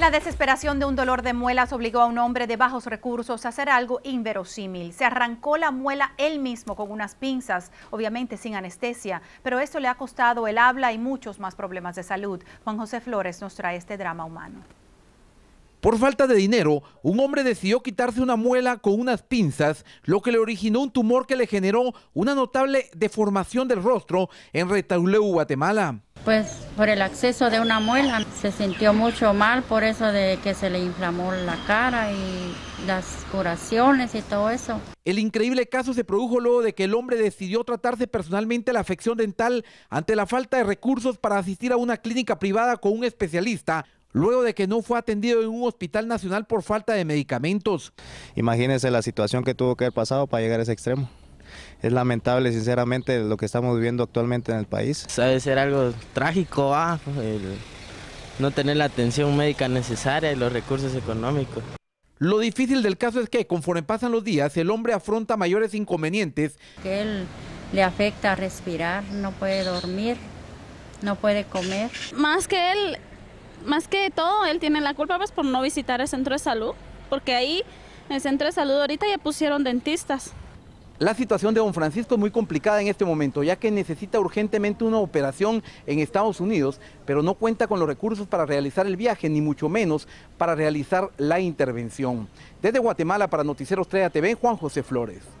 La desesperación de un dolor de muelas obligó a un hombre de bajos recursos a hacer algo inverosímil. Se arrancó la muela él mismo con unas pinzas, obviamente sin anestesia, pero esto le ha costado el habla y muchos más problemas de salud. Juan José Flores nos trae este drama humano. Por falta de dinero, un hombre decidió quitarse una muela con unas pinzas, lo que le originó un tumor que le generó una notable deformación del rostro en Retauleu, Guatemala. Pues por el acceso de una muela se sintió mucho mal por eso de que se le inflamó la cara y las curaciones y todo eso. El increíble caso se produjo luego de que el hombre decidió tratarse personalmente la afección dental ante la falta de recursos para asistir a una clínica privada con un especialista, luego de que no fue atendido en un hospital nacional por falta de medicamentos. Imagínense la situación que tuvo que haber pasado para llegar a ese extremo es lamentable, sinceramente, lo que estamos viviendo actualmente en el país. Sabe ser algo trágico, ah, no tener la atención médica necesaria y los recursos económicos. Lo difícil del caso es que conforme pasan los días, el hombre afronta mayores inconvenientes. Que él le afecta respirar, no puede dormir, no puede comer. Más que él, más que todo, él tiene la culpa pues, por no visitar el centro de salud, porque ahí en el centro de salud ahorita ya pusieron dentistas. La situación de don Francisco es muy complicada en este momento, ya que necesita urgentemente una operación en Estados Unidos, pero no cuenta con los recursos para realizar el viaje, ni mucho menos para realizar la intervención. Desde Guatemala para Noticieros 3 TV, Juan José Flores.